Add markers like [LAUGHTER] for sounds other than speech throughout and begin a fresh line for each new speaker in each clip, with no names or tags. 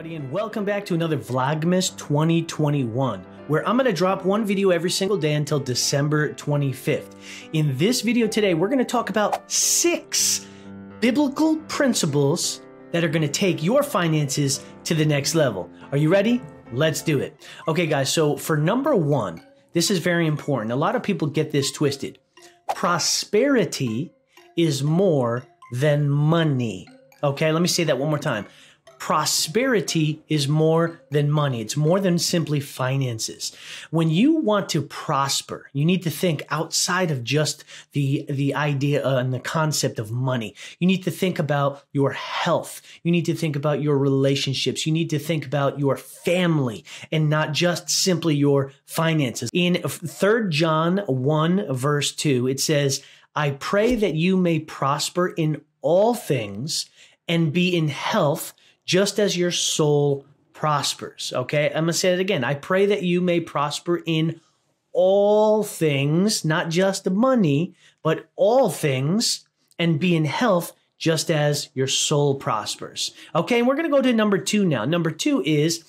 everybody and welcome back to another Vlogmas 2021 where I'm going to drop one video every single day until December 25th. In this video today, we're going to talk about six biblical principles that are going to take your finances to the next level. Are you ready? Let's do it. Okay guys, so for number 1, this is very important. A lot of people get this twisted. Prosperity is more than money. Okay, let me say that one more time prosperity is more than money. It's more than simply finances. When you want to prosper, you need to think outside of just the, the idea and the concept of money. You need to think about your health. You need to think about your relationships. You need to think about your family and not just simply your finances. In 3 John 1 verse 2, it says, I pray that you may prosper in all things and be in health just as your soul prospers. Okay, I'm gonna say it again. I pray that you may prosper in all things, not just the money, but all things, and be in health just as your soul prospers. Okay, and we're gonna go to number two now. Number two is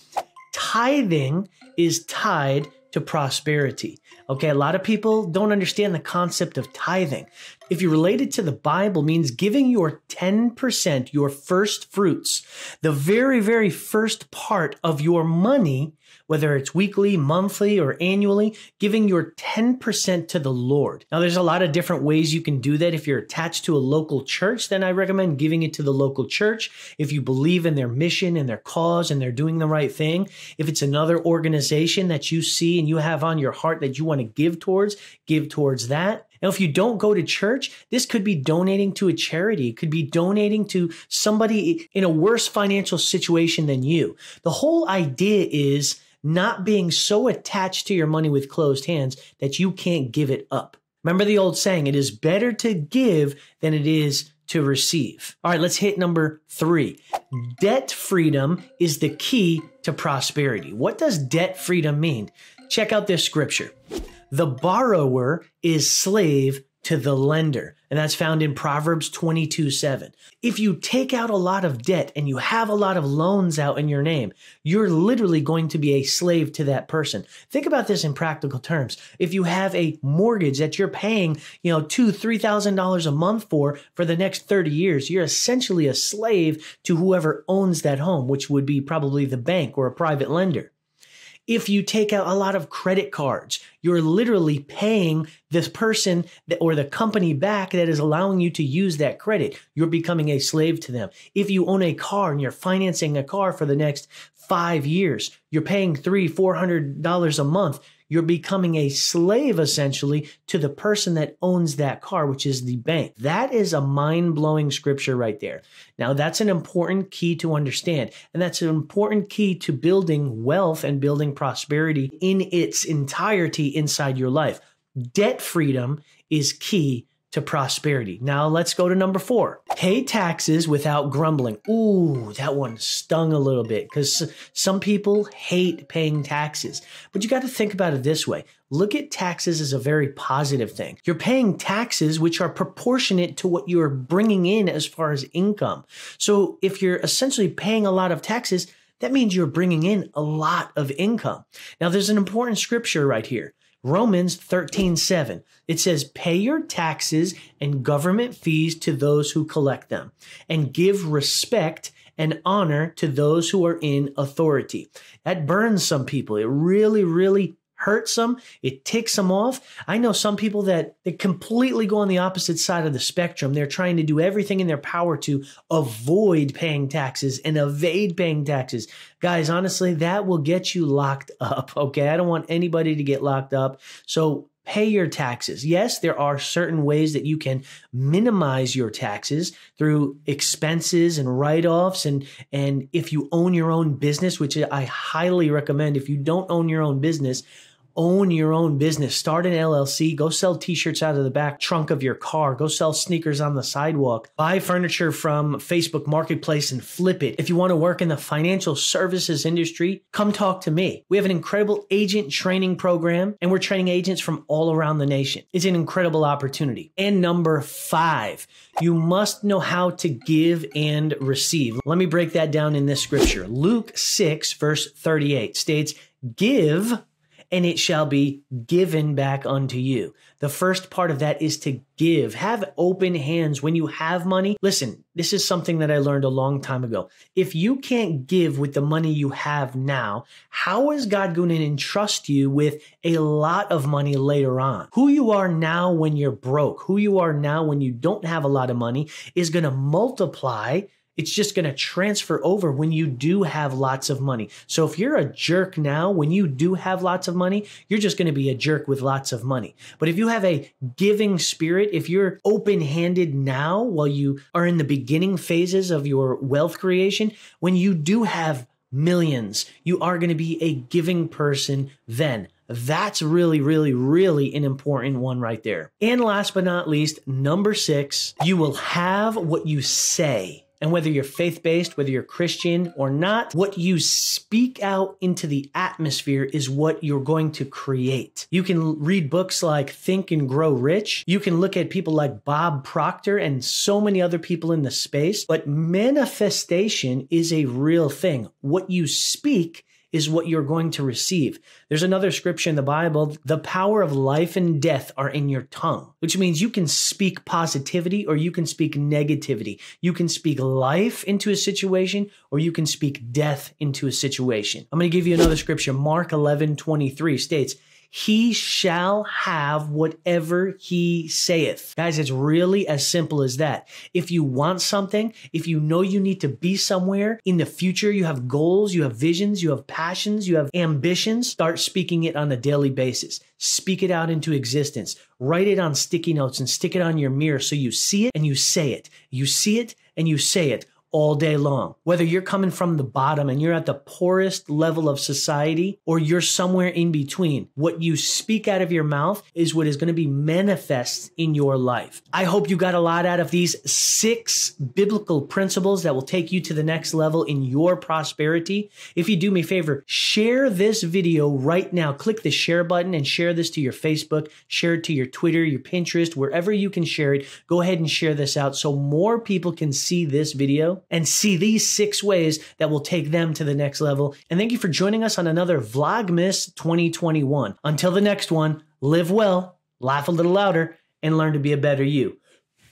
tithing is tied to prosperity. Okay, a lot of people don't understand the concept of tithing if you relate it to the Bible, means giving your 10%, your first fruits, the very, very first part of your money, whether it's weekly, monthly, or annually, giving your 10% to the Lord. Now, there's a lot of different ways you can do that. If you're attached to a local church, then I recommend giving it to the local church. If you believe in their mission and their cause and they're doing the right thing, if it's another organization that you see and you have on your heart that you want to give towards, give towards that. Now, if you don't go to church, this could be donating to a charity, it could be donating to somebody in a worse financial situation than you. The whole idea is not being so attached to your money with closed hands that you can't give it up. Remember the old saying, it is better to give than it is to receive. All right, let's hit number three. Debt freedom is the key to prosperity. What does debt freedom mean? Check out this scripture the borrower is slave to the lender. And that's found in Proverbs 22 7. If you take out a lot of debt and you have a lot of loans out in your name, you're literally going to be a slave to that person. Think about this in practical terms. If you have a mortgage that you're paying, you know, two, three thousand dollars a month for for the next 30 years, you're essentially a slave to whoever owns that home, which would be probably the bank or a private lender. If you take out a lot of credit cards, you're literally paying this person or the company back that is allowing you to use that credit. You're becoming a slave to them. If you own a car and you're financing a car for the next five years, you're paying three, four hundred dollars a month you're becoming a slave essentially to the person that owns that car, which is the bank. That is a mind blowing scripture right there. Now, that's an important key to understand. And that's an important key to building wealth and building prosperity in its entirety inside your life. Debt freedom is key to prosperity. Now let's go to number four. Pay taxes without grumbling. Ooh, that one stung a little bit because some people hate paying taxes. But you got to think about it this way. Look at taxes as a very positive thing. You're paying taxes which are proportionate to what you are bringing in as far as income. So if you're essentially paying a lot of taxes, that means you're bringing in a lot of income. Now, there's an important scripture right here. Romans 13, 7. It says, pay your taxes and government fees to those who collect them and give respect and honor to those who are in authority. That burns some people. It really, really hurts them, it ticks them off. I know some people that they completely go on the opposite side of the spectrum. They're trying to do everything in their power to avoid paying taxes and evade paying taxes. Guys, honestly, that will get you locked [LAUGHS] up. Okay. I don't want anybody to get locked up. So pay your taxes. Yes, there are certain ways that you can minimize your taxes through expenses and write-offs and and if you own your own business, which I highly recommend if you don't own your own business, own your own business. Start an LLC. Go sell t shirts out of the back trunk of your car. Go sell sneakers on the sidewalk. Buy furniture from Facebook Marketplace and flip it. If you want to work in the financial services industry, come talk to me. We have an incredible agent training program and we're training agents from all around the nation. It's an incredible opportunity. And number five, you must know how to give and receive. Let me break that down in this scripture. Luke 6, verse 38 states, Give and it shall be given back unto you. The first part of that is to give. Have open hands when you have money. Listen, this is something that I learned a long time ago. If you can't give with the money you have now, how is God going to entrust you with a lot of money later on? Who you are now when you're broke, who you are now when you don't have a lot of money is going to multiply it's just going to transfer over when you do have lots of money. So if you're a jerk now, when you do have lots of money, you're just going to be a jerk with lots of money. But if you have a giving spirit, if you're open handed now while you are in the beginning phases of your wealth creation, when you do have millions, you are going to be a giving person then. That's really, really, really an important one right there. And last but not least, number six, you will have what you say. And whether you're faith based, whether you're Christian or not, what you speak out into the atmosphere is what you're going to create. You can read books like Think and Grow Rich. You can look at people like Bob Proctor and so many other people in the space, but manifestation is a real thing. What you speak is what you're going to receive. There's another scripture in the Bible the power of life and death are in your tongue, which means you can speak positivity or you can speak negativity. You can speak life into a situation or you can speak death into a situation. I'm going to give you another scripture. Mark 11 23 states, he shall have whatever he saith. Guys, it's really as simple as that. If you want something, if you know you need to be somewhere in the future, you have goals, you have visions, you have passions, you have ambitions, start speaking it on a daily basis. Speak it out into existence. Write it on sticky notes and stick it on your mirror so you see it and you say it. You see it and you say it all day long. Whether you're coming from the bottom and you're at the poorest level of society or you're somewhere in between, what you speak out of your mouth is what is going to be manifest in your life. I hope you got a lot out of these six biblical principles that will take you to the next level in your prosperity. If you do me a favor, share this video right now. Click the share button and share this to your Facebook, share it to your Twitter, your Pinterest, wherever you can share it. Go ahead and share this out so more people can see this video and see these six ways that will take them to the next level. And thank you for joining us on another Vlogmas 2021. Until the next one, live well, laugh a little louder, and learn to be a better you.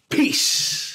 Peace.